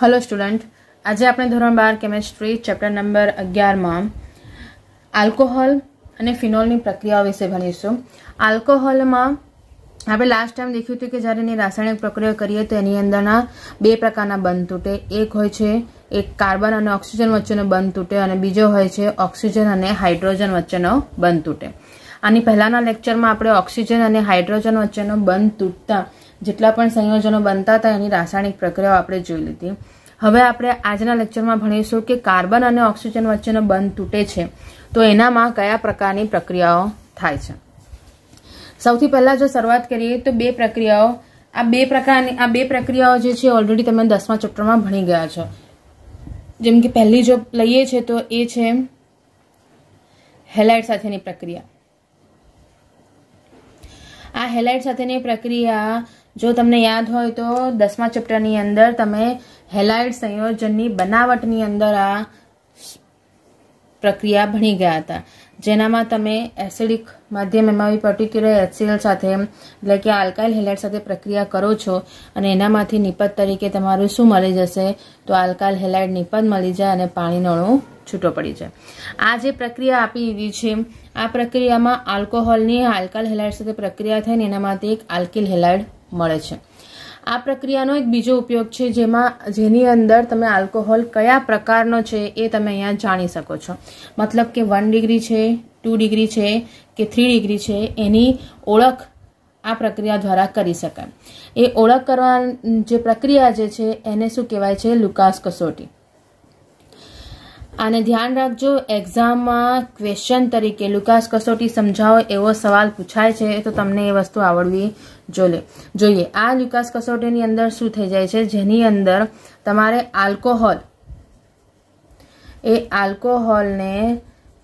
hello student આજે આપણે ધોરણ બાર કેમેસ્ટ્રી ચેપ્ટર નંબર અગિયારમાં આલ્કોહોલ અને ફિનોલની પ્રક્રિયાઓ વિશે ભણીશું આલ્કોહોલમાં આપણે લાસ્ટ ટાઈમ દેખ્યું હતું કે જ્યારે એની રાસાયણિક પ્રક્રિયા કરીએ તો એની અંદરના બે પ્રકારના બંધ તૂટે એક હોય છે એક કાર્બન અને ઓક્સિજન વચ્ચેનો બંધ તૂટે અને બીજો હોય છે ઓક્સિજન અને હાઇડ્રોજન વચ્ચેનો બંધ તૂટે આની પહેલાંના લેક્ચરમાં આપણે ઓક્સિજન અને હાઇડ્રોજન વચ્ચેનો બંધ તૂટતા જેટલા પણ સંયોજનો બનતા હતા એની રાસાયણિક પ્રક્રિયાઓ આપણે જોઈ લીધી હવે આપણે આજના લેક્ચરમાં ભણીશું કે કાર્બન અને ઓક્સિજન વચ્ચેનો બંધ તૂટે છે તો એનામાં કયા પ્રકારની પ્રક્રિયાઓ થાય છે સૌથી પહેલાં જો શરૂઆત કરીએ તો બે પ્રક્રિયાઓ આ બે પ્રકારની આ બે પ્રક્રિયાઓ જે છે ઓલરેડી તમે દસમા ચેપ્ટરમાં ભણી ગયા છો જેમ કે પહેલી જો લઈએ છે તો એ છે હેલાઇટ સાથેની પ્રક્રિયા આ હેલાઇટ સાથેની પ્રક્રિયા જો તમને યાદ હોય તો દસમા ચેપ્ટરની અંદર તમે હેલાઇડ સંયોજનની બનાવટની અંદર આ પ્રક્રિયા ભણી ગયા હતા જેનામાં તમે એસિડિક માધ્યમ એમાં બી પર્ટિક્યુલર એચસીએલ સાથે એટલે કે આલ્કાઇલ હેલાઇડ સાથે પ્રક્રિયા કરો છો અને એનામાંથી નિપજ તરીકે તમારું શું મળી જશે તો આલ્કાઇલ હેલાઇડ નિપજ મળી જાય અને પાણીનો અણુ છૂટો પડી જાય આ જે પ્રક્રિયા આપી દીધી છે આ પ્રક્રિયામાં આલ્કોહોલની આલ્કાઇલ હેલાઇડ સાથે પ્રક્રિયા થઈને એનામાંથી એક આલ્કિલ હેલાઇડ મળે છે આ પ્રક્રિયાનો એક બીજો ઉપયોગ છે જેમાં જેની અંદર તમે આલ્કોહોલ કયા પ્રકારનો છે એ તમે અહીંયા જાણી શકો છો મતલબ કે વન ડિગ્રી છે ટુ ડિગ્રી છે કે થ્રી ડિગ્રી છે એની ઓળખ આ પ્રક્રિયા દ્વારા કરી શકાય એ ઓળખ કરવા જે પ્રક્રિયા જે છે એને શું કહેવાય છે લુકાસ કસોટી આને ધ્યાન રાખજો એક્ઝામમાં ક્વેશ્ચન તરીકે લુકાસ કસોટી સમજાવો એવો સવાલ પૂછાય છે તો તમને એ વસ્તુ આવડવી જોલે જોઈએ આ લુકાસ કસોટીની અંદર શું થઈ જાય છે જેની અંદર તમારે આલ્કોહોલ એ આલ્કોહોલને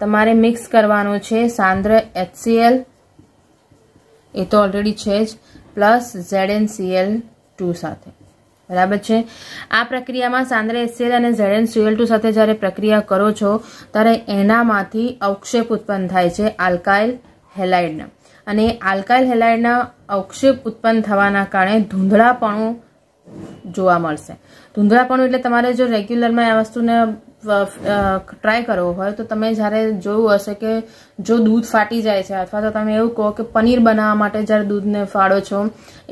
તમારે મિક્સ કરવાનો છે સાંદ્ર એચસીએલ એ તો ઓલરેડી છે જ plus Z N CL two સાથે બરાબર છે આ પ્રક્રિયામાં સાંદ્રે એસએલ અને ઝેડેન સીએલ ટુ સાથે જ્યારે પ્રક્રિયા કરો છો ત્યારે એનામાંથી અવક્ષેપ ઉત્પન્ન થાય છે આલ્કાઇલ હેલાઇડના અને આલ્કાઇલ હેલાઇડના અવક્ષેપ ઉત્પન્ન થવાના કારણે ધૂંધળાપણું જોવા મળશે ધૂંધળાપણું એટલે તમારે જો રેગ્યુલરમાં આ વસ્તુને ટ્રાય કરવો હોય તો તમે જ્યારે જોયું હશે કે જો દૂધ ફાટી જાય છે અથવા તો તમે એવું કહો કે પનીર બનાવવા માટે જ્યારે દૂધને ફાળો છો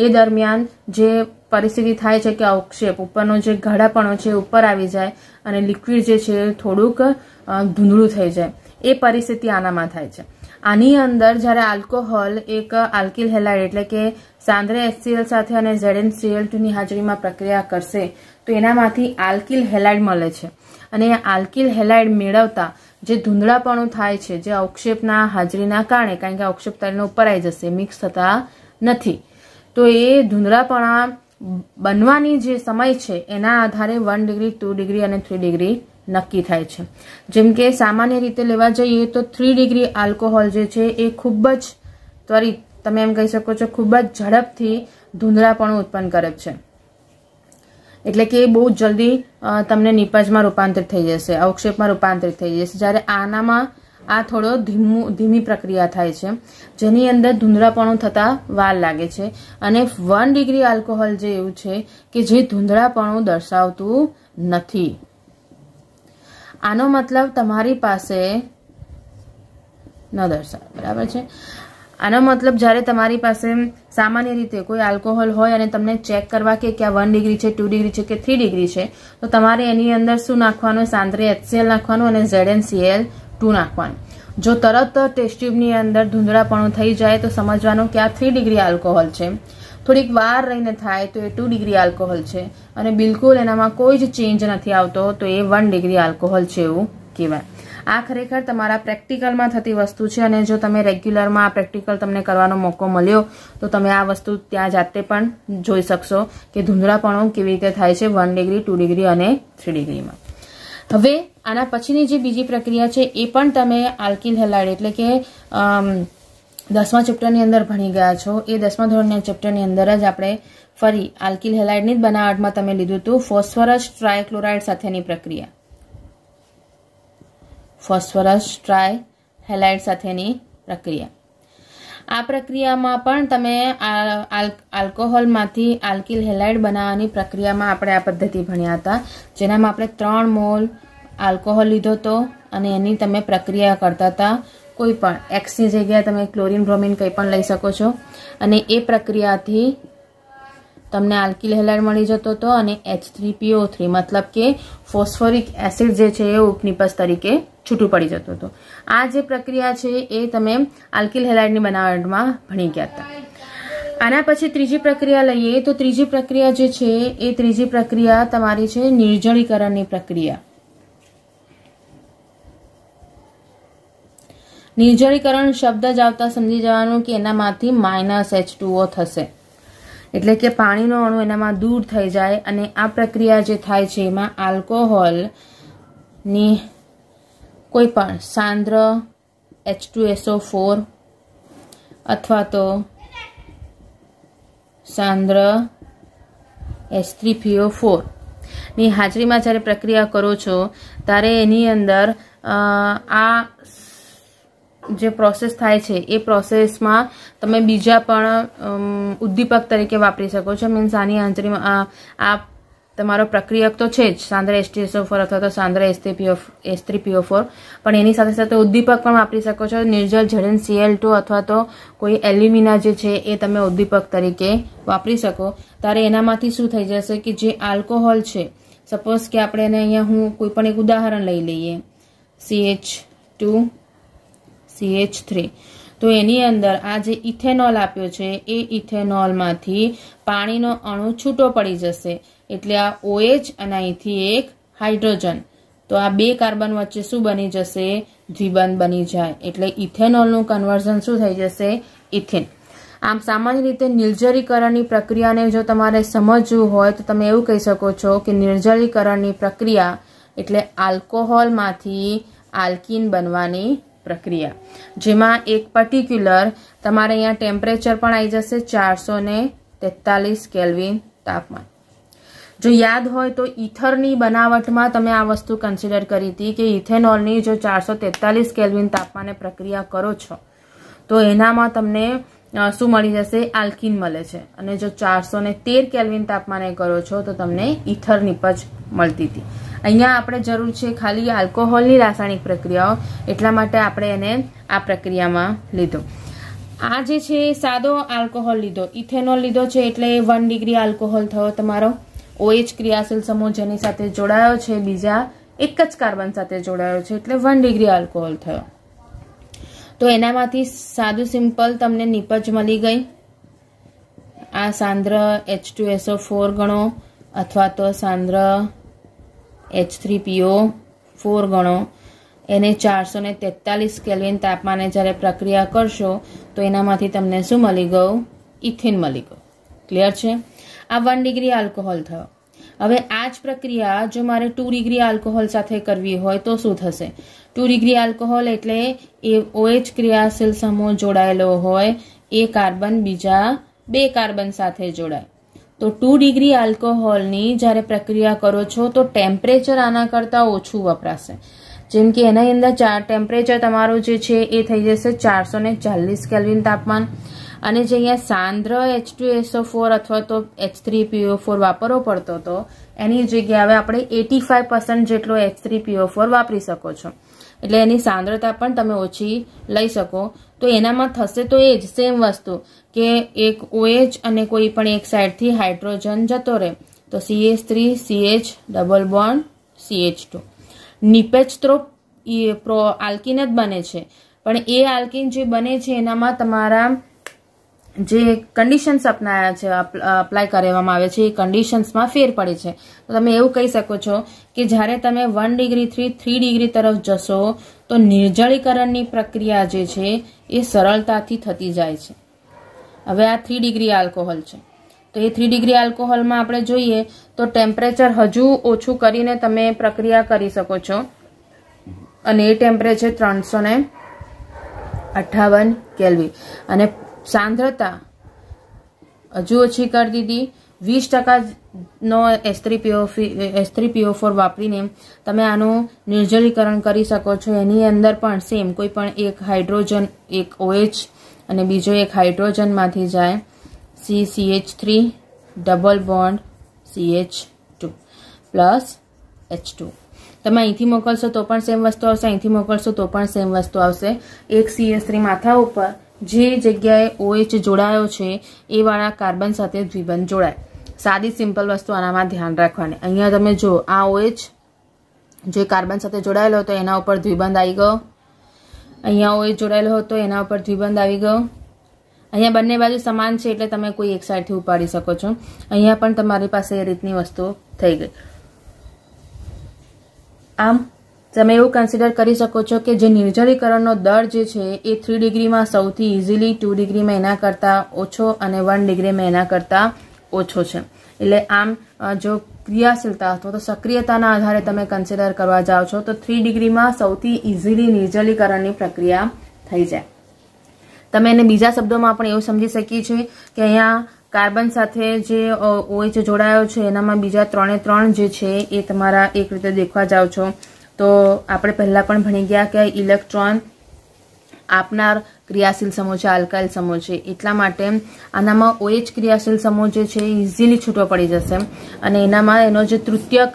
એ દરમિયાન જે પરિસ્થિતિ થાય છે કે આ ઉપરનો જે ગાઢાપણો છે ઉપર આવી જાય અને લિક્વિડ જે છે થોડુંક ધૂંધળું થઈ જાય એ પરિસ્થિતિ આનામાં થાય છે આની અંદર જ્યારે આલ્કોહોલ એક આલ્કિલ હેલાઇડ એટલે કે સાંદ્રે એચસીએલ સાથે અને ઝેડએન સીએલ ટુની હાજરીમાં પ્રક્રિયા કરશે તો એનામાંથી આલ્કિલ હેલાઇડ મળે છે અને આલ્કિલ હેલાઇડ મેળવતા જે ધૂંધળાપણું થાય છે જે અવક્ષેપના હાજરીના કારણે કારણ કે અવક્ષેપ તરીને ઉપર આવી જશે મિક્સ થતા નથી તો એ ધૂંધળાપણા બનવાની જે સમય છે એના આધારે વન ડિગ્રી ટુ ડિગ્રી અને થ્રી ડિગ્રી નક્કી થાય છે જેમ કે સામાન્ય રીતે લેવા જઈએ તો થ્રી ડિગ્રી આલ્કોહોલ જે છે એ ખૂબ જ ત્વરિત તમે એમ કહી શકો છો ખૂબ જ ઝડપથી ધૂંધળાપણું ઉત્પન્ન કરે છે એટલે કે એ બહુ જલ્દી તમને નિપજમાં રૂપાંતરિત થઈ જશે અવક્ષેપમાં રૂપાંતરિત થઈ જશે જ્યારે આનામાં આ થોડો ધીમું ધીમી પ્રક્રિયા થાય છે જેની અંદર ધૂંધળાપણું થતા વાર લાગે છે અને વન ડિગ્રી આલ્કોહોલ જે એવું છે કે જે ધૂંધળાપણું દર્શાવતું નથી આનો મતલબ તમારી પાસે ન દર્શાવે બરાબર છે આનો મતલબ જ્યારે તમારી પાસે સામાન્ય રીતે કોઈ આલ્કોહોલ હોય અને તમને ચેક કરવા કે ક્યાં વન ડિગ્રી છે ટુ ડિગ્રી છે કે થ્રી ડિગ્રી છે તો તમારે એની અંદર શું નાખવાનું સાંદ્રે એચસીએલ નાખવાનું અને ઝેડ એન સીએલ ટુ નાખવાનું જો તરત ટેસ્ટ ટ્યુબની અંદર ધૂંધળાપણું થઈ જાય તો સમજવાનું કે આ થ્રી ડિગ્રી આલ્કોહોલ છે થોડીક વાર રહીને થાય તો એ ટુ ડિગ્રી આલ્કોહોલ છે અને બિલકુલ એનામાં કોઈ જ ચેન્જ નથી આવતો તો એ વન ડિગ્રી આલ્કોહોલ છે એવું કહેવાય આ ખરેખર તમારા પ્રેક્ટિકલમાં થતી વસ્તુ છે અને જો તમે રેગ્યુલરમાં આ પ્રેક્ટિકલ તમને કરવાનો મોકો મળ્યો તો તમે આ વસ્તુ ત્યાં જાતે પણ જોઈ શકશો કે ધૂંધળાપણું કેવી રીતે થાય છે વન ડિગ્રી ટુ ડિગ્રી અને થ્રી ડિગ્રીમાં હવે આના પછીની જે બીજી પ્રક્રિયા છે એ પણ તમે આલ્કિલ હેલાઇડ એટલે કે દસમા ચેપ્ટરની અંદર ભણી ગયા છો એ દસમા ધોરણના ચેપ્ટરની અંદર જ આપણે ફરી આલ્કિલ હેલાઇડની જ બનાવટમાં તમે લીધું હતું ફોસ્ફરસ ટ્રાયક્લોરાઇડ સાથેની પ્રક્રિયા ફોસ્ફરસ ટ્રાય હેલાઇડ સાથેની પ્રક્રિયા આ પ્રક્રિયામાં પણ તમે આલ્કોહોલમાંથી આલ્કિલ હેલાઇડ બનાવવાની પ્રક્રિયામાં આપણે આ પદ્ધતિ ભણ્યા હતા જેનામાં આપણે ત્રણ મોલ આલ્કોહોલ લીધો હતો અને એની તમે પ્રક્રિયા કરતા હતા કોઈ પણ એક્સની જગ્યાએ તમે ક્લોરિન બ્રોમિન કંઈ પણ લઈ શકો છો અને એ પ્રક્રિયાથી તમને આલ્કિલ હેલાઇડ મળી જતો હતો અને એચ થ્રી પીઓ થ્રી મતલબ કે ફોસ્ફોરિક એસિડ જે છે એ ઉપનિપજ તરીકે છૂટું પડી જતું હતું આ જે પ્રક્રિયા છે એ તમે આલ્કિલ હેલાઇડની બનાવટમાં ભણી ગયા હતા આના પછી ત્રીજી પ્રક્રિયા લઈએ તો ત્રીજી પ્રક્રિયા જે છે એ ત્રીજી પ્રક્રિયા તમારી છે નિર્જળીકરણની પ્રક્રિયા નિર્જળીકરણ શબ્દ જ આવતા સમજી જવાનું કે એનામાંથી માઇનસ એચ ટુઓ થશે એટલે કે પાણીનો અણુ એનામાં દૂર થઈ જાય અને આ પ્રક્રિયા જે થાય છે એમાં આલ્કોહોલની કોઈ પણ સાંદ્ર એચ ફોર અથવા તો સાંદ્ર એચ થ્રી પીઓ ફોર ની હાજરીમાં જ્યારે પ્રક્રિયા કરો છો ત્યારે એની અંદર આ જે પ્રોસેસ થાય છે એ પ્રોસેસમાં તમે બીજા પણ ઉદ્દીપક તરીકે વાપરી શકો છો મીન્સ આની આંતરીમાં આ તમારો પ્રક્રિયક તો છે જ સાંદ્રા એસટીએસઓ ફોર અથવા તો સાંદ્રા એસથ્રીપીઓ પીઓ ફોર પણ એની સાથે સાથે ઉદ્દીપક પણ વાપરી શકો છો નિર્જલ ઝેડન સીએલ ટુ અથવા તો કોઈ એલ્યુમિના જે છે એ તમે ઉદ્દીપક તરીકે વાપરી શકો ત્યારે એનામાંથી શું થઈ જશે કે જે આલ્કોહોલ છે સપોઝ કે આપણે એને અહીંયા હું કોઈ પણ એક ઉદાહરણ લઈ લઈએ CH two C H three તો એની અંદર આ જે ઇથેનોલ આપ્યો છે એ ઇથેનોલમાંથી પાણીનો અણુ છૂટો પડી જશે એટલે આ ઓએચ અને અહીંથી એક હાઇડ્રોજન તો આ બે કાર્બન વચ્ચે શું બની જશે દ્વિબંધ બની જાય એટલે ઇથેનોલનું કન્વર્ઝન શું થઈ જશે ઇથેન આમ સામાન્ય રીતે નિર્જરીકરણની પ્રક્રિયાને જો તમારે સમજવું હોય તો તમે એવું કહી શકો છો કે નિર્જરીકરણની પ્રક્રિયા એટલે આલ્કોહોલમાંથી આલ્કીન બનવાની પ્રક્રિયા જેમાં એક પર્ટિક્યુલર તમારે અહીંયા ટેમ્પરેચર પણ આવી જશે ચારસો ને તેતાલીસ કેલ્વિન તાપમાન જો યાદ હોય તો ઇથરની બનાવટમાં તમે આ વસ્તુ કન્સિડર કરી હતી કે ઇથેનોલની જો ચારસો તેતાલીસ કેલ્વિન તાપમાને પ્રક્રિયા કરો છો તો એનામાં તમને શું મળી જશે આલ્કિન મળે છે અને જો ચારસો તેર કેલ્વિન તાપમાને કરો છો તો તમને ઇથર નીપજ મળતી હતી અહીંયા આપણે જરૂર છે ખાલી આલ્કોહોલની રાસાયણિક પ્રક્રિયાઓ એટલા માટે આપણે એને આ પ્રક્રિયામાં લીધો આ જે છે સાદો આલ્કોહોલ લીધો ઇથેનોલ લીધો છે એટલે વન ડિગ્રી આલ્કોહોલ થયો તમારો ઓએચ ક્રિયાશીલ સમૂહ જેની સાથે જોડાયો છે બીજા એક જ કાર્બન સાથે જોડાયો છે એટલે વન ડિગ્રી આલ્કોહોલ થયો તો એનામાંથી સાદું સિમ્પલ તમને નિપજ મળી ગઈ આ સાંદ્ર એચ ટુ એસો ફોર ગણો અથવા તો સાંદ્ર એચ થ્રી પીઓ ફોર ગણો એને ચારસો ને તેતાલીસ કેલ્વિન તાપમાને જ્યારે પ્રક્રિયા કરશો તો એનામાંથી તમને શું મળી ગયું ઇથિન મળી ગયું ક્લિયર છે આ વન ડિગ્રી આલ્કોહોલ થયો હવે આ જ પ્રક્રિયા જો મારે ટુ ડિગ્રી આલ્કોહોલ સાથે કરવી હોય તો શું થશે ટુ ડિગ્રી આલ્કોહોલ એટલે એ ઓએચ ક્રિયાશીલ સમૂહ જોડાયેલો હોય એ કાર્બન બીજા બે કાર્બન સાથે જોડાય તો ટુ ડિગ્રી આલ્કોહોલની જ્યારે પ્રક્રિયા કરો છો તો ટેમ્પરેચર આના કરતાં ઓછું વપરાશે જેમ કે એના અંદર ચાર ટેમ્પરેચર તમારું જે છે એ થઈ જશે ચારસો ને ચાલીસ કેલ્વિન તાપમાન અને જે અહીંયા સાંદ્ર એચ ટુ એસઓ ફોર અથવા તો એચ થ્રી પીઓ ફોર વાપરવો પડતો હતો એની જગ્યાએ હવે આપણે એટી ફાઇવ પર્સન્ટ જેટલો એચ થ્રી પીઓ ફોર વાપરી શકો છો એટલે એની સાંદ્રતા પણ તમે ઓછી લઈ શકો તો એનામાં થશે તો એ જ સેમ વસ્તુ કે એક ઓએચ અને કોઈ પણ એક સાઈડથી હાઇડ્રોજન જતો રહે તો CH three CH double bond CH two નિપેચ તો પ્રો આલ્કિન જ બને છે પણ એ આલ્કિન જે બને છે એનામાં તમારા જે કન્ડિશન્સ અપનાયા છે અપ્લાય કરવામાં આવે છે એ કન્ડિશન્સમાં ફેર પડે છે તો તમે એવું કહી શકો છો કે જ્યારે તમે વન ડિગ્રીથી થ્રી ડિગ્રી તરફ જશો તો નિર્જળીકરણની પ્રક્રિયા જે છે એ સરળતાથી થતી જાય છે હવે આ થ્રી ડિગ્રી આલ્કોહોલ છે તો એ થ્રી ડિગ્રી આલ્કોહોલમાં આપણે જોઈએ તો ટેમ્પરેચર હજુ ઓછું કરીને તમે પ્રક્રિયા કરી શકો છો અને એ ટેમ્પરેચર ત્રણસો ને અઠાવન કેલ્વી અને સાંદ્રતા હજુ ઓછી કરી દીધી વીસ ટકાનો એસ્ત્રીપીઓ એસ્ત્રીપીઓ ફોર વાપરીને તમે આનું નિર્જલીકરણ કરી શકો છો એની અંદર પણ સેમ કોઈ પણ એક હાઇડ્રોજન એક ઓએચ OH, અને બીજો એક હાઇડ્રોજનમાંથી જાય C C H three double bond C H two plus H two તમે અહીંથી મોકલશો તો પણ સેમ વસ્તુ આવશે અહીંથી મોકલશો તો પણ સેમ વસ્તુ આવશે એક સીએસ થ્રી માથા ઉપર જે જગ્યાએ ઓએચ જોડાયો છે એ વાળા કાર્બન સાથે દ્વિબંધ જોડાય સાદી સિમ્પલ વસ્તુ આનામાં ધ્યાન રાખવાની અહીંયા તમે જો આ ઓએચ જે કાર્બન સાથે જોડાયેલો હતો એના ઉપર દ્વિબંધ આવી ગયો અહીંયા ઓએ જોડાયેલો હતો એના ઉપર દ્વિબંધ આવી ગયો અહીંયા બંને બાજુ સમાન છે એટલે તમે કોઈ એક સાઈડથી ઉપાડી શકો છો અહીંયા પણ તમારી પાસે એ રીતની વસ્તુ થઈ ગઈ આમ તમે એવું કન્સિડર કરી શકો છો કે જે નિર્જરીકરણનો દર જે છે એ થ્રી ડિગ્રીમાં સૌથી ઇઝીલી ટુ ડિગ્રીમાં એના કરતાં ઓછો અને વન ડિગ્રીમાં એના કરતાં ઓછો છે એટલે આમ જો ક્રિયાશીલતા અથવા તો સક્રિયતાના આધારે તમે કન્સિડર કરવા જાઓ છો તો થ્રી ડિગ્રીમાં સૌથી ઇઝીલી નિર્જલીકરણની પ્રક્રિયા થઈ જાય તમે એને બીજા શબ્દોમાં પણ એવું સમજી શકીએ છીએ કે અહીંયા કાર્બન સાથે જે ઓએચ OH જોડાયો છે એનામાં બીજા ત્રણે ત્રણ જે છે એ તમારા એક રીતે દેખવા જાઓ છો તો આપણે પહેલાં પણ ભણી ગયા કે ઇલેક્ટ્રોન આપનાર ક્રિયાશીલ સમૂહ છે આલ્કાઇલ સમૂહ છે એટલા માટે આનામાં ઓએચ OH ક્રિયાશીલ સમૂહ જે છે ઇઝીલી છૂટો પડી જશે અને એનામાં એનો જે તૃતીયક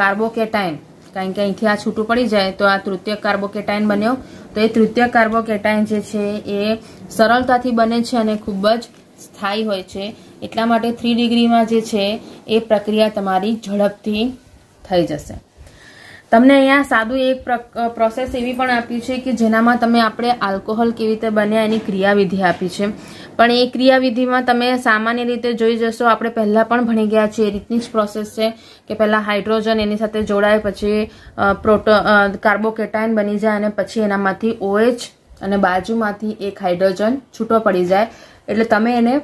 કાર્બોકેટાઇન કારણ કે અહીંથી આ છૂટું પડી જાય તો આ તૃતીય કાર્બોકેટાઇન બન્યો તો એ તૃતીય કાર્બોકેટાઇન જે છે એ સરળતાથી બને છે અને ખૂબ જ સ્થાયી હોય છે એટલા માટે થ્રી ડિગ્રીમાં જે છે એ પ્રક્રિયા તમારી ઝડપથી થઈ જશે તમને અહીંયા સાદું એક પ્રોસેસ એવી પણ આપ્યું છે કે જેનામાં તમે આપણે આલ્કોહોલ કેવી રીતે બન્યા એની ક્રિયાવિધિ આપી છે પણ એ ક્રિયાવિધિમાં તમે સામાન્ય રીતે જોઈ જશો આપણે પહેલાં પણ ભણી ગયા છીએ એ રીતની જ પ્રોસેસ છે કે પહેલાં હાઇડ્રોજન એની સાથે જોડાય પછી પ્રોટો કાર્બોકેટાઇન બની જાય અને પછી એનામાંથી ઓએચ OH અને બાજુમાંથી એક હાઇડ્રોજન છૂટો પડી જાય એટલે તમે એને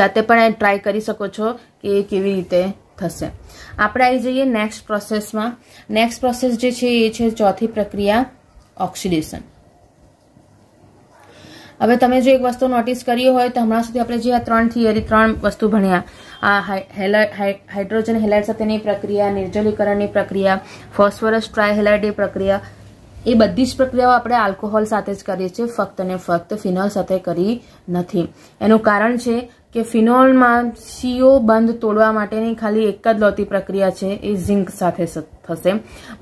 જાતે પણ ટ્રાય કરી શકો છો કે કેવી રીતે થશે આપણે આવી જઈએ નેક્સ્ટ પ્રોસેસમાં નેક્સ્ટ પ્રોસેસ જે છે એ છે ચોથી પ્રક્રિયા ઓક્સિડેશન હવે તમે જો એક વસ્તુ નોટિસ કરી હોય તો હમણાં સુધી આપણે જે આ ત્રણ થિયરી ત્રણ વસ્તુ ભણ્યા આ હાઇડ્રોજન હેલાઇડ સાથેની પ્રક્રિયા નિર્જલીકરણની પ્રક્રિયા ફોસ્ફરસ ટ્રાયહેલાઇડની પ્રક્રિયા એ બધી જ પ્રક્રિયાઓ આપણે આલ્કોહોલ સાથે જ કરીએ છીએ ફક્ત ને ફક્ત ફિનોલ સાથે કરી નથી એનું કારણ છે કે ફિનોલમાં સીઓ બંધ તોડવા માટેની ખાલી એક જ લોતી પ્રક્રિયા છે એ ઝિંક સાથે થશે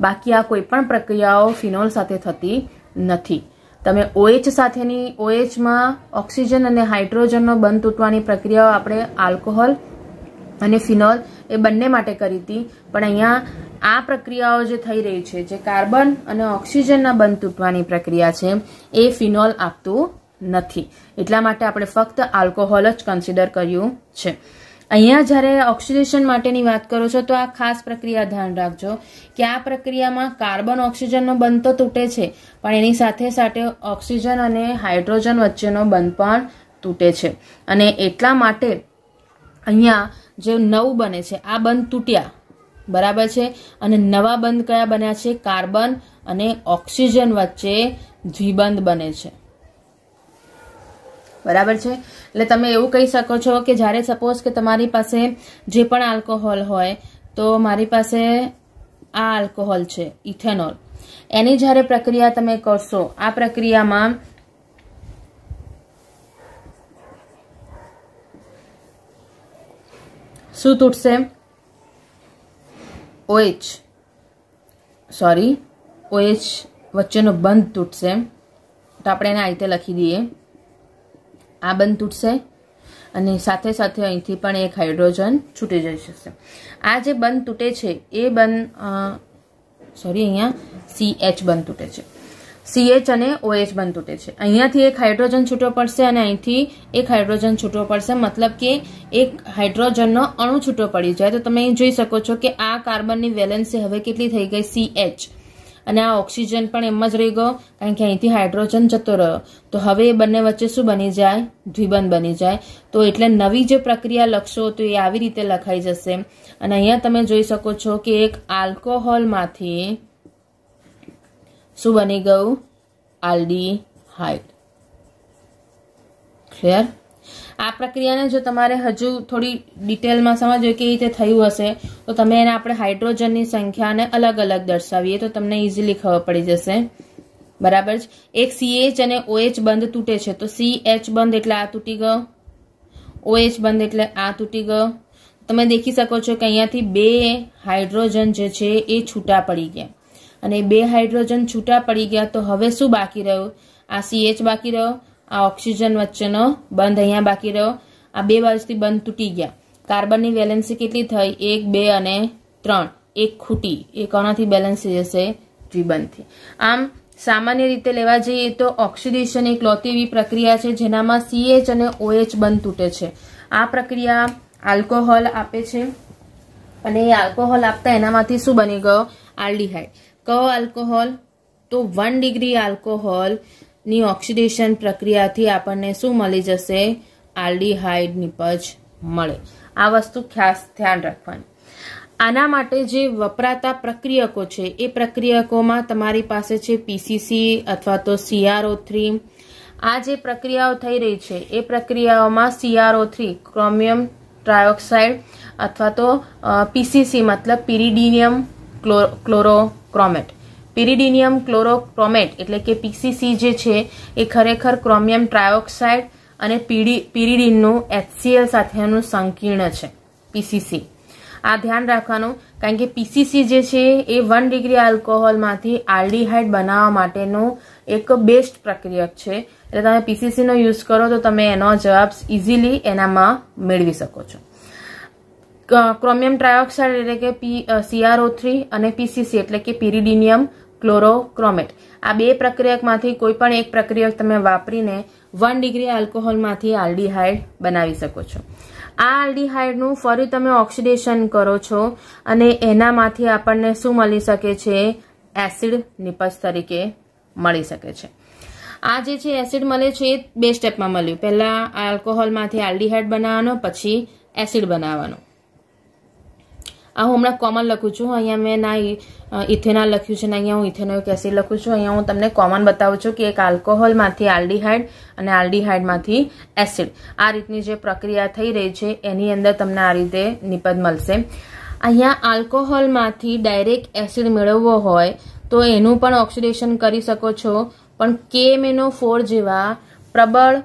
બાકી આ કોઈ પણ પ્રક્રિયાઓ ફિનોલ સાથે થતી નથી તમે ઓએચ સાથેની ઓએચમાં ઓક્સિજન અને હાઇડ્રોજનનો બંધ તૂટવાની પ્રક્રિયાઓ આપણે આલ્કોહોલ અને ફિનોલ એ બંને માટે કરી હતી પણ અહીંયા આ પ્રક્રિયાઓ જે થઈ રહી છે જે કાર્બન અને ઓક્સિજનના બંધ તૂટવાની પ્રક્રિયા છે એ ફિનોલ આપતું નથી એટલા માટે આપણે ફક્ત આલ્કોહોલ જ કન્સિડર કર્યું છે અહીંયા જ્યારે ઓક્સિડેશન માટેની વાત કરો છો તો આ ખાસ પ્રક્રિયા ધ્યાન રાખજો કે આ પ્રક્રિયામાં કાર્બન ઓક્સિજનનો બંધ તો તૂટે છે પણ એની સાથે સાથે ઓક્સિજન અને હાઇડ્રોજન વચ્ચેનો બંધ પણ તૂટે છે અને એટલા માટે અહીંયા જે નવું બને છે આ બંધ તૂટ્યા બરાબર છે અને નવા બંધ કયા બન્યા છે કાર્બન અને ઓક્સિજન વચ્ચે દ્વિબંધ બને છે બરાબર છે એટલે તમે એવું કહી શકો છો કે જ્યારે સપોઝ કે તમારી પાસે જે પણ આલ્કોહોલ હોય તો મારી પાસે આ આલ્કોહોલ છે ઇથેનોલ એની જ્યારે પ્રક્રિયા તમે કરશો આ પ્રક્રિયામાં શું તૂટશે ઓએચ સોરી ઓએચ વચ્ચેનો બંધ તૂટશે તો આપણે એને આ રીતે લખી દઈએ આ બંધ તૂટશે અને સાથે સાથે અહીંથી પણ એક હાઇડ્રોજન છૂટી જઈ શકશે આ જે બંધ તૂટે છે એ બંધ સોરી અહીંયા સી એચ બંધ તૂટે છે સીએચ અને ઓએચ બંધ તૂટે છે અહીંયાથી એક હાઇડ્રોજન છૂટો પડશે અને અહીંથી એક હાઇડ્રોજન છૂટવો પડશે મતલબ કે એક હાઇડ્રોજનનો અણુ છૂટો પડી જાય તો તમે અહીં જોઈ શકો છો કે આ કાર્બનની વેલેન્સી હવે કેટલી થઈ ગઈ સી એચ અને આ ઓક્સિજન પણ એમ જ રહી ગયો કારણ કે અહીંથી હાઇડ્રોજન જતો રહ્યો તો હવે એ બંને વચ્ચે શું બની જાય દ્વિબંધ બની જાય તો એટલે નવી જે પ્રક્રિયા લખશો તો એ આવી રીતે લખાઈ જશે અને અહીંયા તમે જોઈ શકો છો કે એક આલ્કોહોલમાંથી શું બની ગયું આલ્ડીહાઇડ ક્લિયર આ પ્રક્રિયાને જો તમારે હજુ થોડી ડિટેલમાં સમજવું કે રીતે થયું હશે તો તમે એને આપણે હાઇડ્રોજનની સંખ્યાને અલગ અલગ દર્શાવીએ તો તમને ઇઝીલી ખબર પડી જશે બરાબર છે એક સીએચ અને ઓએચ બંધ તૂટે છે તો સી એચ બંધ એટલે આ તૂટી ગયો ઓએચ બંધ એટલે આ તૂટી ગયો તમે દેખી શકો છો કે અહીંયાથી બે હાઇડ્રોજન જે છે એ છૂટા પડી ગયા અને બે હાઇડ્રોજન છૂટા પડી ગયા તો હવે શું બાકી રહ્યું આ સીએચ બાકી રહ્યો આ ઓક્સિજન વચ્ચેનો બંધ અહીંયા બાકી રહ્યો આ બે બાજુથી બંધ તૂટી ગયા કાર્બનની વેલેન્સી કેટલી થઈ એક બે અને ત્રણ એક ખૂટી એ કોનાથી બેલેન્સ થઈ જશે દ્વિબંધથી આમ સામાન્ય રીતે લેવા જઈએ તો ઓક્સિડેશન એક લોતી એવી પ્રક્રિયા છે જેનામાં સીએચ અને ઓએચ બંધ તૂટે છે આ પ્રક્રિયા આલ્કોહોલ આપે છે અને એ આલ્કોહોલ આપતા એનામાંથી શું બની ગયો આલ્ડીહાઇડ કયો આલ્કોહોલ તો વન ડિગ્રી આલ્કોહોલની ઓક્સિડેશન પ્રક્રિયાથી આપણને શું મળી જશે આલ્ડીહાઇડ નિપજ મળે આ વસ્તુ ખાસ ધ્યાન રાખવાની આના માટે જે વપરાતા પ્રક્રિયકો છે એ પ્રક્રિયકોમાં તમારી પાસે છે પીસીસી અથવા તો સીઆરઓ થ્રી આ જે પ્રક્રિયાઓ થઈ રહી છે એ પ્રક્રિયાઓમાં સીઆરઓ થ્રી ક્રોમિયમ ટ્રાયોક્સાઇડ અથવા તો પીસીસી મતલબ પિરિડિનિયમ ક્લોરો ક્રોમેટ પિરિડિનિયમ ક્લોરોક્રોમેટ એટલે કે પીસીસી જે છે એ ખરેખર ક્રોમિયમ ટ્રાયોક્સાઇડ અને પીડી પિરિડિનનું એચસીએલ સાથેનું સંકીર્ણ છે પીસીસી આ ધ્યાન રાખવાનું કારણ કે પીસીસી જે છે એ વન ડિગ્રી આલ્કોહોલમાંથી આલ્ડીહાઇડ બનાવવા માટેનું એક બેસ્ટ પ્રક્રિયક છે એટલે તમે પીસીસીનો યુઝ કરો તો તમે એનો જવાબ ઇઝીલી એનામાં મેળવી શકો છો ક્રોમિયમ ટ્રાયોક્સાઇડ એટલે કે પી સીઆરઓ થ્રી અને પીસીસી એટલે કે પિરિડિનિયમ ક્લોરોક્રોમેટ આ બે પ્રક્રિયકમાંથી કોઈ પણ એક પ્રક્રિયક તમે વાપરીને વન ડિગ્રી આલ્કોહોલમાંથી આલ્ડીહાઇડ બનાવી શકો છો આ આલ્ડીહાઇડનું ફરી તમે ઓક્સિડેશન કરો છો અને એનામાંથી આપણને શું મળી શકે છે એસિડ નિપજ તરીકે મળી શકે છે આ જે છે એસિડ મળે છે એ બે સ્ટેપમાં મળ્યું પહેલાં આલ્કોહોલમાંથી આલ્ડીહાઇડ બનાવવાનો પછી એસિડ બનાવવાનો આ હું હમણાં કોમન લખું છું અહીંયા મેં ના ઇથેનોલ લખ્યું છે ને અહીંયા હું ઇથેનોઇક એસિડ લખું છું અહીંયા હું તમને કોમન બતાવું છું કે એક આલ્કોહોલમાંથી આલ્ડીહાઇડ અને આલ્ડીહાઇડમાંથી એસિડ આ રીતની જે પ્રક્રિયા થઈ રહી છે એની અંદર તમને આ રીતે નિપજ મળશે અહીંયા આલ્કોહોલમાંથી ડાયરેક્ટ એસિડ મેળવવો હોય તો એનું પણ ઓક્સિડેશન કરી શકો છો પણ કેમેનો ફોર જેવા પ્રબળ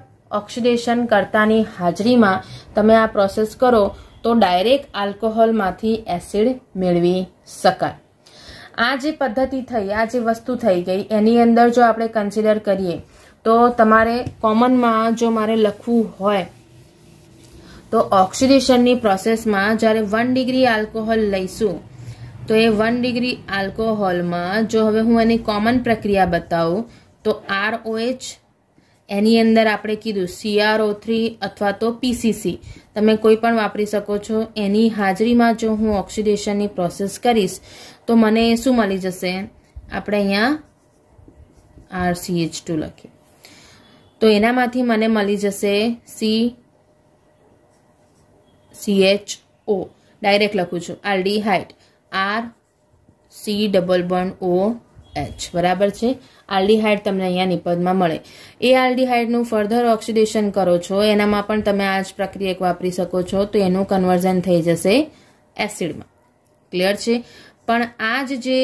ઓક્સિડેશન કરતાની હાજરીમાં તમે આ પ્રોસેસ કરો તો ડાયરેક્ટ આલ્કોહોલમાંથી એસિડ મેળવી શકાય આ જે પદ્ધતિ થઈ આ જે વસ્તુ થઈ ગઈ એની અંદર જો આપણે કન્સિડર કરીએ તો તમારે કોમનમાં જો મારે લખવું હોય તો ઓક્સિડેશનની પ્રોસેસમાં જ્યારે વન ડિગ્રી આલ્કોહોલ લઈશું તો એ વન ડિગ્રી આલ્કોહોલમાં જો હવે હું એની કોમન પ્રક્રિયા બતાવું તો આરઓએચ એની અંદર આપણે કીધું સીઆરઓ થ્રી અથવા તો પીસીસી તમે કોઈ પણ વાપરી શકો છો એની હાજરીમાં જો હું ઓક્સિડેશનની પ્રોસેસ કરીશ તો મને શું મળી જશે આપણે અહીંયા આરસીએચ ટુ લખીએ તો એનામાંથી મને મળી જશે સી સીએચ ઓ ડાયરેક્ટ લખું છું આરડી હાઇટ R C double one O H બરાબર છે આલ્ડીહાઇડ તમને અહીંયા નિપજમાં મળે એ આલ્ડીહાઇડનું ફર્ધર ઓક્સિડેશન કરો છો એનામાં પણ તમે આ જ પ્રક્રિયા વાપરી શકો છો તો એનું કન્વર્ઝન થઈ જશે એસિડમાં ક્લિયર છે પણ આ જે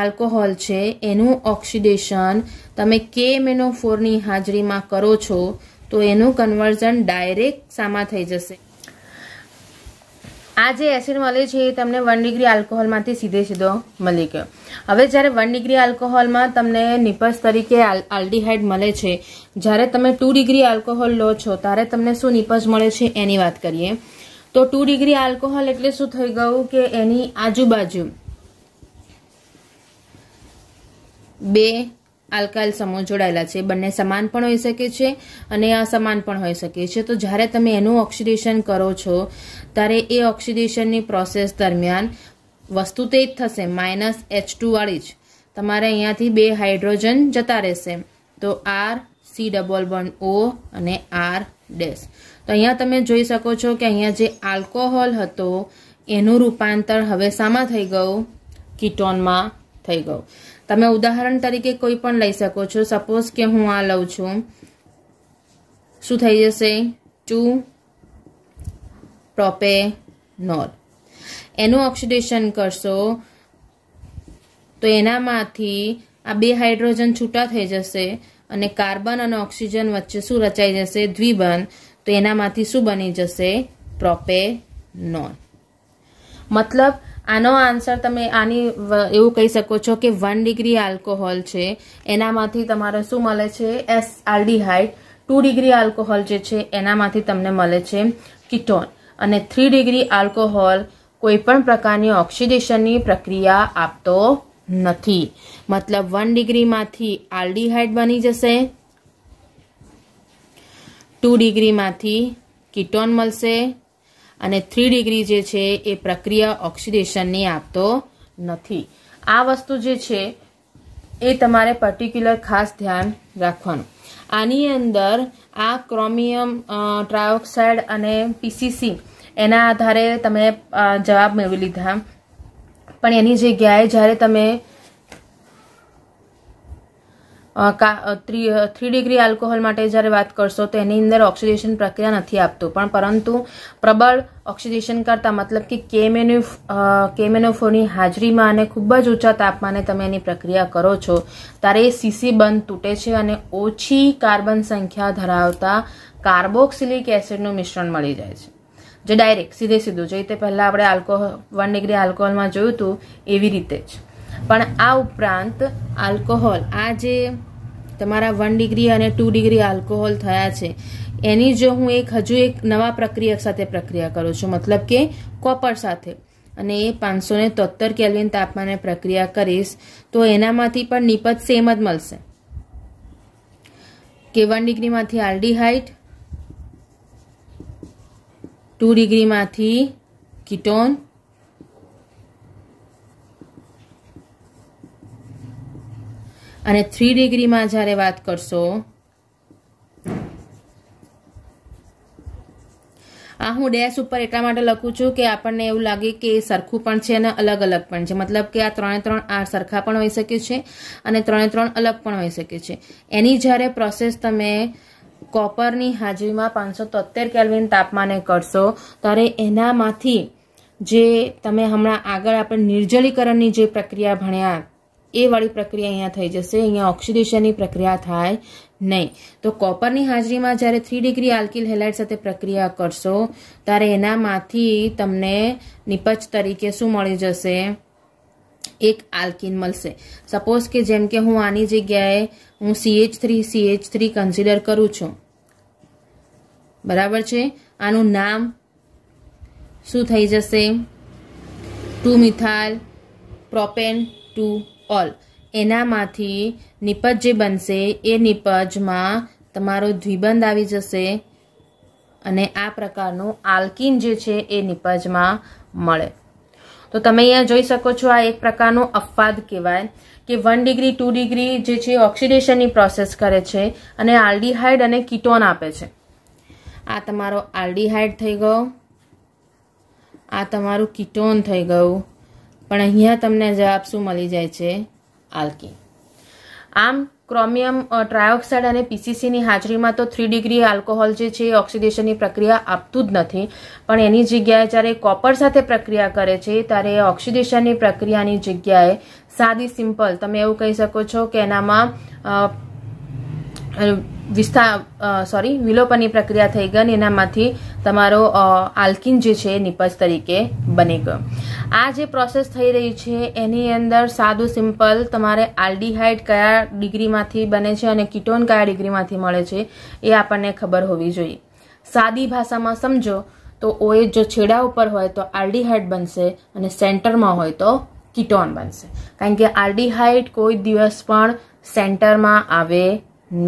આલ્કોહોલ છે એનું ઓક્સિડેશન તમે કે મેનો ફોરની હાજરીમાં કરો છો તો એનું કન્વર્ઝન ડાયરેક્ટ સામાં થઈ જશે આ જે એસિડ મળે છે એ તમને વન ડિગ્રી આલ્કોહોલમાંથી સીધે સીધો મળી ગયો હવે જ્યારે વન ડિગ્રી આલ્કોહોલમાં તમને નિપસ તરીકે આલ્ડીહાઇડ મળે છે જ્યારે તમે ટુ ડિગ્રી આલ્કોહોલ લો છો ત્યારે તમને શું નિપજ મળે છે એની વાત કરીએ તો ટુ ડિગ્રી આલ્કોહોલ એટલે શું થઈ ગયું કે એની આજુબાજુ બે આલ્કાઇલ સમૂહ જોડાયેલા છે બંને સમાન પણ હોઈ શકે છે અને અસમાન પણ હોઈ શકે છે તો જ્યારે તમે એનું ઓક્સિડેશન કરો છો ત્યારે એ ઓક્સિડેશનની પ્રોસેસ દરમિયાન વસ્તુ તે જ થશે માઇનસ એચ વાળી જ તમારે અહીંયાથી બે હાઇડ્રોજન જતા રહેશે તો R C double one O અને આર ડેસ તો અહીંયા તમે જોઈ શકો છો કે અહીંયા જે આલ્કોહોલ હતો એનું રૂપાંતર હવે શામાં થઈ ગયું કીટોનમાં થઈ ગયું તમે ઉદાહરણ તરીકે કોઈ પણ લઈ શકો છો સપોઝ કે હું આ લઉં છું શું થઈ જશે ટુ પ્રોપે પ્રોપેનોલ એનું ઓક્સિડેશન કરશો તો એનામાંથી આ બે હાઇડ્રોજન છૂટા થઈ જશે અને કાર્બન અને ઓક્સિજન વચ્ચે શું રચાઈ જશે દ્વિબંધ તો એનામાંથી શું બની જશે પ્રોપે નોન મતલબ આનો આન્સર તમે આની એવું કહી શકો છો કે વન ડિગ્રી આલ્કોહોલ છે એનામાંથી તમારે શું મળે છે as aldehyde two degree alcohol જે છે એનામાંથી તમને મળે છે કિટોન અને થ્રી ડિગ્રી આલ્કોહોલ કોઈપણ પ્રકારની ઓક્સિડેશનની પ્રક્રિયા આપતો નથી મતલબ વન ડિગ્રીમાંથી આલ્ડીહાઇડ બની જશે ટુ ડિગ્રીમાંથી કિટોન મળશે અને થ્રી ડિગ્રી જે છે એ પ્રક્રિયા ઓક્સિડેશનની આપતો નથી આ વસ્તુ જે છે એ તમારે પર્ટિક્યુલર ખાસ ધ્યાન રાખવાનું આની અંદર આ ક્રોમિયમ ટ્રાયોક્સાઇડ અને પીસીસી એના આધારે તમે જવાબ મેળવી લીધા પણ એની જગ્યાએ જ્યારે તમે થ્રી ડિગ્રી આલ્કોહોલ માટે જ્યારે વાત કરશો તો એની અંદર ઓક્સિડેશન પ્રક્રિયા નથી આપતું પણ પરંતુ પ્રબળ ઓક્સિડેશન કરતાં મતલબ કે કેમેનો કેમેનોફોની હાજરીમાં અને ખૂબ જ ઊંચા તાપમાને તમે એની પ્રક્રિયા કરો છો ત્યારે એ સીસી બંધ તૂટે છે અને ઓછી કાર્બન સંખ્યા ધરાવતા કાર્બોક્સિલિક એસિડનું મિશ્રણ મળી જાય છે જે ડાયરેક્ટ સીધે સીધું જે રીતે પહેલાં આપણે આલ્કોહોલ વન ડિગ્રી આલ્કોહોલમાં જોયું હતું એવી રીતે જ પણ આ ઉપરાંત આલ્કોહોલ આ જે તમારા વન ડિગ્રી અને ટુ ડિગ્રી આલ્કોહોલ થયા છે એની જો હું એક હજુ એક નવા પ્રક્રિયક સાથે પ્રક્રિયા કરું છું મતલબ કે કોપર સાથે અને એ પાંચસો ને તોતેર કેલ્વિન તાપમાને પ્રક્રિયા કરીશ તો એનામાંથી પણ નિપજ સેમ જ મળશે કે વન ડિગ્રીમાંથી આલ્ડીહાઇટ ટુ ડિગ્રીમાંથી કિટોન અને થ્રી ડિગ્રીમાં જ્યારે વાત કરશો આ હું ડેશ ઉપર એટલા માટે લખું છું કે આપણને એવું લાગે કે એ સરખું પણ છે અને અલગ અલગ પણ છે મતલબ કે આ ત્રણે ત્રણ આ સરખા પણ હોઈ શકે છે અને ત્રણે ત્રણ અલગ પણ હોઈ શકે છે એની જ્યારે પ્રોસેસ તમે કોપરની હાજરીમાં પાંચસો તોતેર કેલ્વિન તાપમાને કરશો ત્યારે એનામાંથી જે તમે હમણાં આગળ આપણે નિર્જલીકરણની જે પ્રક્રિયા ભણ્યા એ વાળી પ્રક્રિયા અહીંયા થઈ જશે અહીંયા ઓક્સિડેશનની પ્રક્રિયા થાય નહીં તો કોપરની હાજરીમાં જ્યારે થ્રી ડિગ્રી આલ્કિલ હેલાઇટ સાથે પ્રક્રિયા કરશો ત્યારે એનામાંથી તમને નિપજ તરીકે શું મળી જશે એક આલ્કિન મળશે સપોઝ કે જેમ કે હું આની જગ્યાએ હું CH three CH three consider કરું છું બરાબર છે આનું નામ શું થઈ જશે two methyl propane two ol એનામાંથી નિપજ જે બનશે એ નિપજમાં તમારો દ્વિબંધ આવી જશે અને આ પ્રકારનું આલ્કિન જે છે એ નિપજમાં મળે તો તમે અહીંયા જોઈ શકો છો આ એક પ્રકારનો અપવાદ કહેવાય કે વન ડિગ્રી ટુ ડિગ્રી જે છે ઓક્સિડેશનની પ્રોસેસ કરે છે અને આલ્ડીહાઇડ અને કિટોન આપે છે આ તમારો આલ્ડીહાઇડ થઈ ગયો આ તમારું કિટોન થઈ ગયું પણ અહીંયા તમને જવાબ શું મળી જાય છે આલ્કિન આમ ક્રોમિયમ ટ્રાયોક્સાઇડ અને પીસીસીની હાજરીમાં તો થ્રી ડિગ્રી આલ્કોહોલ જે છે એ ઓક્સિડેશનની પ્રક્રિયા આપતું જ નથી પણ એની જગ્યાએ જ્યારે કોપર સાથે પ્રક્રિયા કરે છે ત્યારે ઓક્સિડેશનની પ્રક્રિયાની જગ્યાએ સાદી સિમ્પલ તમે એવું કહી શકો છો કે એનામાં વિસ્તાર સોરી વિલોપનની પ્રક્રિયા થઈ ગઈ અને એનામાંથી તમારો આલ્કિન જે છે નિપજ તરીકે બની ગયો આ જે પ્રોસેસ થઈ રહી છે એની અંદર સાદું સિમ્પલ તમારે આલ્ડીહાઇડ કયા ડિગ્રીમાંથી બને છે અને કિટોન કયા ડિગ્રીમાંથી મળે છે એ આપણને ખબર હોવી જોઈએ સાદી ભાષામાં સમજો તો ઓએ જો છેડા ઉપર હોય તો આલ્ડીહાઇડ બનશે અને સેન્ટરમાં હોય તો કિટોન બનશે કારણ કે આલ્ડીહાઇડ કોઈ દિવસ પણ સેન્ટરમાં આવે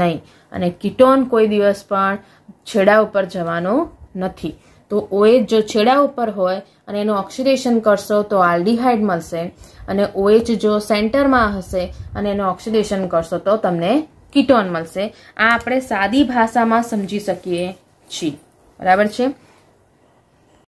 નહીં અને કિટોન કોઈ દિવસ પણ છેડા ઉપર જવાનું નથી તો ઓએચ જો છેડા ઉપર હોય અને એનું ઓક્સિડેશન કરશો તો આલ્ડીહાઇડ મળશે અને ઓએચ જો સેન્ટરમાં હશે અને એનું ઓક્સિડેશન કરશો તો તમને કીટોન મળશે આ આપણે સાદી ભાષામાં સમજી શકીએ છીએ બરાબર છે